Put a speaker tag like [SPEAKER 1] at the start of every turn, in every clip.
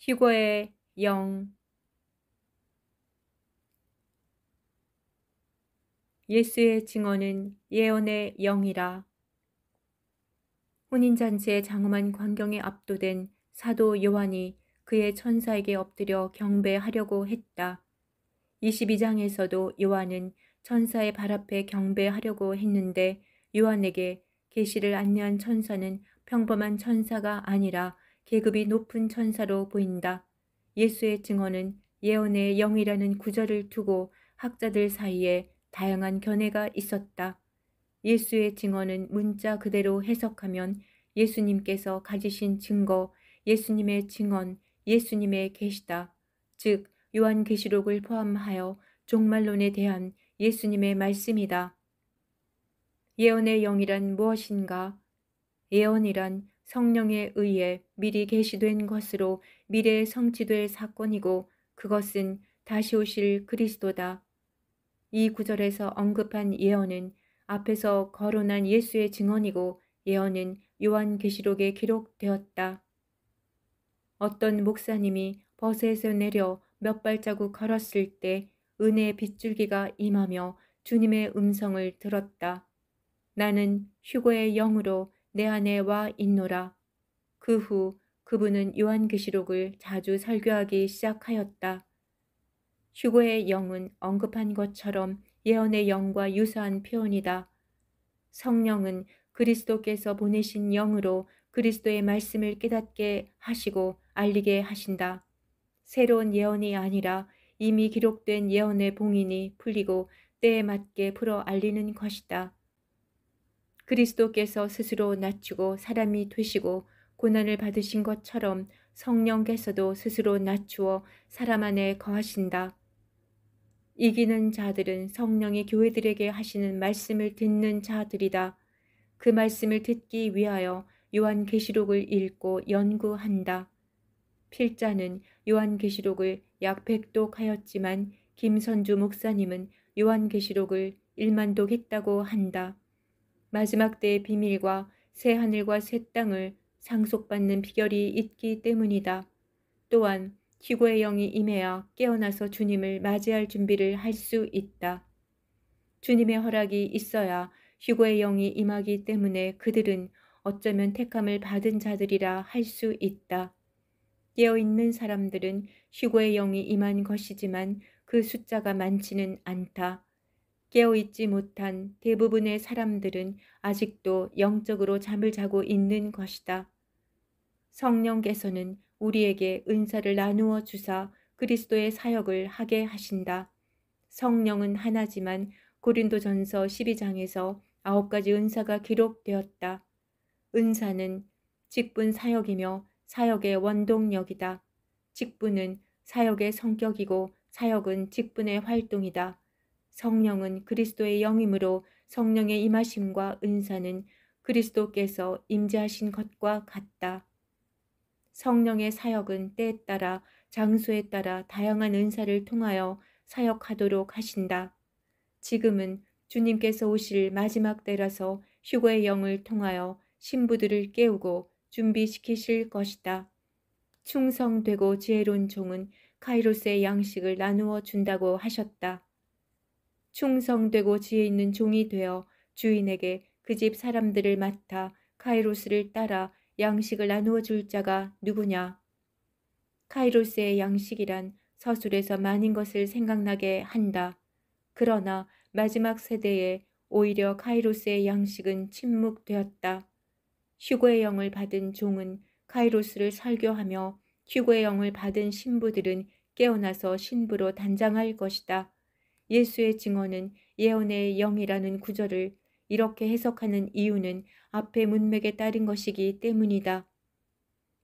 [SPEAKER 1] 휴거의 영 예수의 증언은 예언의 영이라. 혼인잔치에 장엄한 광경에 압도된 사도 요한이 그의 천사에게 엎드려 경배하려고 했다. 22장에서도 요한은 천사의 발 앞에 경배하려고 했는데 요한에게 계시를 안내한 천사는 평범한 천사가 아니라 계급이 높은 천사로 보인다. 예수의 증언은 예언의 영이라는 구절을 두고 학자들 사이에 다양한 견해가 있었다. 예수의 증언은 문자 그대로 해석하면 예수님께서 가지신 증거, 예수님의 증언, 예수님의 계시다. 즉 요한계시록을 포함하여 종말론에 대한 예수님의 말씀이다. 예언의 영이란 무엇인가? 예언이란 성령에 의해 미리 계시된 것으로 미래에 성취될 사건이고 그것은 다시 오실 그리스도다. 이 구절에서 언급한 예언은 앞에서 거론한 예수의 증언이고 예언은 요한계시록에 기록되었다. 어떤 목사님이 버스에서 내려 몇 발자국 걸었을 때 은혜의 빗줄기가 임하며 주님의 음성을 들었다. 나는 휴고의 영으로 내 안에 와 있노라. 그 후 그분은 요한계시록을 자주 설교하기 시작하였다. 휴고의 영은 언급한 것처럼 예언의 영과 유사한 표현이다. 성령은 그리스도께서 보내신 영으로 그리스도의 말씀을 깨닫게 하시고 알리게 하신다. 새로운 예언이 아니라 이미 기록된 예언의 봉인이 풀리고 때에 맞게 풀어 알리는 것이다. 그리스도께서 스스로 낮추고 사람이 되시고 고난을 받으신 것처럼 성령께서도 스스로 낮추어 사람 안에 거하신다. 이기는 자들은 성령이 교회들에게 하시는 말씀을 듣는 자들이다. 그 말씀을 듣기 위하여 요한계시록을 읽고 연구한다. 필자는 요한계시록을 약백독 하였지만 김선주 목사님은 요한계시록을 일만독 했다고 한다. 마지막 때의 비밀과 새 하늘과 새 땅을 상속받는 비결이 있기 때문이다. 또한 희고의 영이 임해야 깨어나서 주님을 맞이할 준비를 할 수 있다. 주님의 허락이 있어야 희고의 영이 임하기 때문에 그들은 어쩌면 택함을 받은 자들이라 할 수 있다. 깨어있는 사람들은 휴고의 영이 임한 것이지만 그 숫자가 많지는 않다. 깨어있지 못한 대부분의 사람들은 아직도 영적으로 잠을 자고 있는 것이다. 성령께서는 우리에게 은사를 나누어 주사 그리스도의 사역을 하게 하신다. 성령은 하나지만 고린도전서 12장에서 아홉 가지 은사가 기록되었다. 은사는 직분 사역이며 사역의 원동력이다. 직분은 사역의 성격이고 사역은 직분의 활동이다. 성령은 그리스도의 영이므로 성령의 임하심과 은사는 그리스도께서 임재하신 것과 같다. 성령의 사역은 때에 따라 장소에 따라 다양한 은사를 통하여 사역하도록 하신다. 지금은 주님께서 오실 마지막 때라서 휴거의 영을 통하여 신부들을 깨우고 준비시키실 것이다. 충성되고 지혜로운 종은 카이로스의 양식을 나누어 준다고 하셨다. 충성되고 지혜 있는 종이 되어 주인에게 그 집 사람들을 맡아 카이로스를 따라 양식을 나누어 줄 자가 누구냐? 카이로스의 양식이란 서술에서 많은 것을 생각나게 한다. 그러나 마지막 세대에 오히려 카이로스의 양식은 침묵되었다. 휴고의 영을 받은 종은 카이로스를 설교하며 휴고의 영을 받은 신부들은 깨어나서 신부로 단장할 것이다. 예수의 증언은 예언의 영이라는 구절을 이렇게 해석하는 이유는 앞의 문맥에 따른 것이기 때문이다.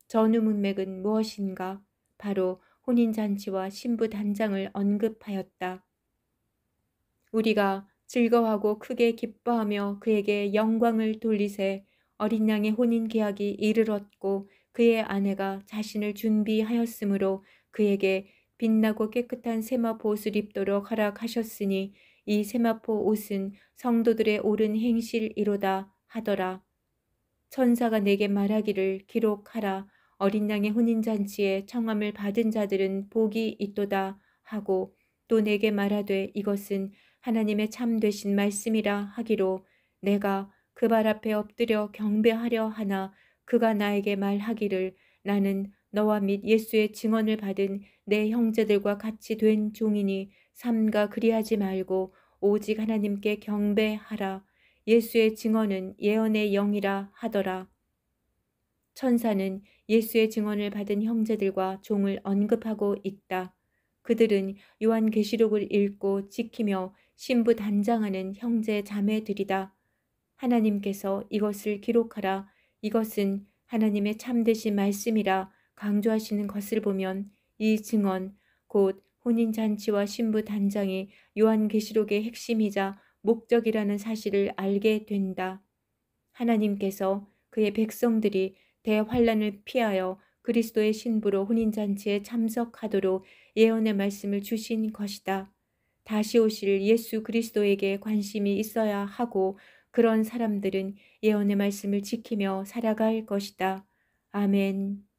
[SPEAKER 1] 전후 문맥은 무엇인가? 바로 혼인잔치와 신부 단장을 언급하였다. 우리가 즐거워하고 크게 기뻐하며 그에게 영광을 돌리세 어린 양의 혼인 계약이 이르렀고 그의 아내가 자신을 준비하였으므로 그에게 빛나고 깨끗한 세마포 옷을 입도록 허락하셨으니 이 세마포 옷은 성도들의 옳은 행실이로다 하더라. 천사가 내게 말하기를 기록하라. 어린 양의 혼인잔치에 청함을 받은 자들은 복이 있도다 하고 또 내게 말하되 이것은 하나님의 참되신 말씀이라 하기로 내가 그 발 앞에 엎드려 경배하려 하나 그가 나에게 말하기를 나는 너와 및 예수의 증언을 받은 내 형제들과 같이 된 종이니 삼가 그리하지 말고 오직 하나님께 경배하라. 예수의 증언은 예언의 영이라 하더라. 천사는 예수의 증언을 받은 형제들과 종을 언급하고 있다. 그들은 요한계시록을 읽고 지키며 신부 단장하는 형제 자매들이다. 하나님께서 이것을 기록하라. 이것은 하나님의 참되신 말씀이라 강조하시는 것을 보면 이 증언 곧 혼인 잔치와 신부 단장이 요한계시록의 핵심이자 목적이라는 사실을 알게 된다. 하나님께서 그의 백성들이 대환란을 피하여 그리스도의 신부로 혼인 잔치에 참석하도록 예언의 말씀을 주신 것이다. 다시 오실 예수 그리스도에게 관심이 있어야 하고 그런 사람들은 예언의 말씀을 지키며 살아갈 것이다. 아멘.